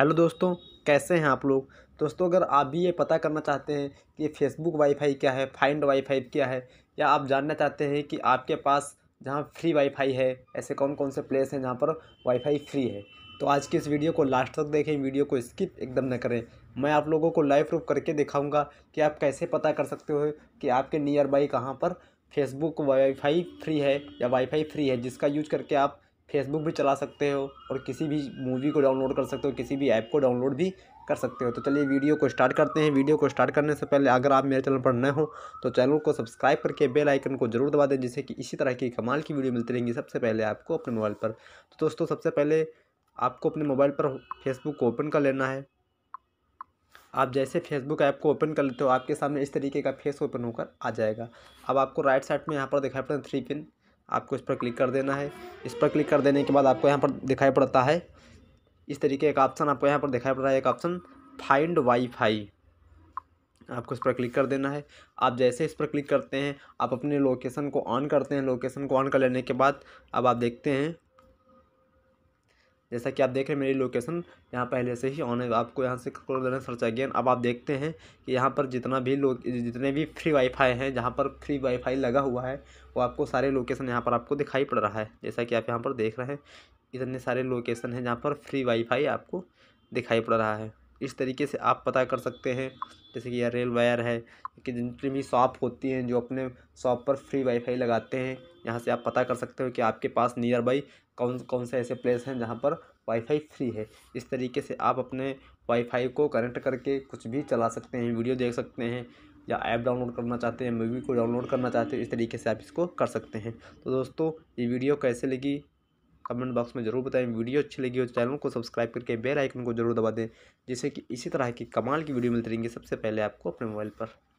hello दोस्तों कैसे हैं आप लोग दोस्तों अगर आप भी ये पता करना चाहते हैं कि फेसबुक वाईफाई क्या है फाइंड वाईफाई क्या है या आप जानना चाहते हैं कि आपके पास जहाँ फ्री वाईफाई है ऐसे कौन कौन से प्लेस हैं जहाँ पर वाईफाई फ्री है तो आज की इस वीडियो को लास्ट तक देखें वीडियो को स्किप एकदम न करें मैं आप लोगों को लाइव प्रूफ करके दिखाऊँगा कि आप कैसे पता कर सकते हो कि आपके नियर बाई कहाँ पर फेसबुक वाईफाई फ्री है या वाईफाई फ्री है जिसका यूज करके आप फेसबुक भी चला सकते हो और किसी भी मूवी को डाउनलोड कर सकते हो किसी भी ऐप को डाउनलोड भी कर सकते हो तो चलिए वीडियो को स्टार्ट करते हैं वीडियो को स्टार्ट करने से पहले अगर आप मेरे चैनल पर नए हो तो चैनल को सब्सक्राइब करके बेल आइकन को जरूर दबा दें जिससे कि इसी तरह की कमाल की वीडियो मिलती रहेंगी सबसे पहले आपको अपने मोबाइल पर तो दोस्तों सबसे पहले आपको अपने मोबाइल पर फेसबुक को ओपन कर लेना है आप जैसे फेसबुक ऐप को ओपन कर लेते हो आपके सामने इस तरीके का फेस ओपन होकर आ जाएगा अब आपको राइट साइड में यहाँ पर दिखाई पड़ता है थ्री पिन आपको इस पर क्लिक कर देना है इस पर क्लिक कर देने के बाद आपको यहाँ पर दिखाई पड़ता है इस तरीके का ऑप्शन आपको यहाँ पर दिखाई पड़ रहा है एक ऑप्शन फाइंड वाईफाई आपको इस पर क्लिक कर देना है आप जैसे इस पर क्लिक करते हैं आप अपने लोकेशन को ऑन करते हैं लोकेशन को ऑन कर लेने के बाद अब आप देखते हैं जैसा कि आप देख रहे हैं मेरी लोकेशन यहाँ पहले से ही ऑन है आपको यहाँ से कर देना सर्च अगेन अब आप देखते हैं कि यहाँ पर जितना भी लोग जितने भी फ्री वाईफाई हैं जहाँ पर फ्री वाईफाई लगा हुआ है वो आपको सारे लोकेशन यहाँ पर आपको दिखाई पड़ रहा है जैसा कि आप यहाँ पर देख रहे हैं इतने सारे लोकेशन हैं जहाँ पर फ्री वाईफाई आपको दिखाई पड़ रहा है इस तरीके से आप पता कर सकते हैं जैसे कि यह रेल वायर है कि जितनी भी शॉप होती हैं जो अपने शॉप पर फ्री वाईफाई लगाते हैं यहाँ से आप पता कर सकते हो कि आपके पास नियर बाई कौन कौन से ऐसे प्लेस हैं जहाँ पर वाईफाई फ्री है इस तरीके से आप अपने वाईफाई को कनेक्ट करके कुछ भी चला सकते हैं वीडियो देख सकते हैं या ऐप डाउनलोड करना चाहते हैं मूवी को डाउनलोड करना चाहते हैं इस तरीके से आप इसको कर सकते हैं तो दोस्तों ये वीडियो कैसे लगी कमेंट बॉक्स में जरूर बताएं वीडियो अच्छी लगी हो तो चैनल को सब्सक्राइब करके बेल आइकन को जरूर दबा दें जिससे कि इसी तरह की कमाल की वीडियो मिलती रहेंगी सबसे पहले आपको अपने मोबाइल पर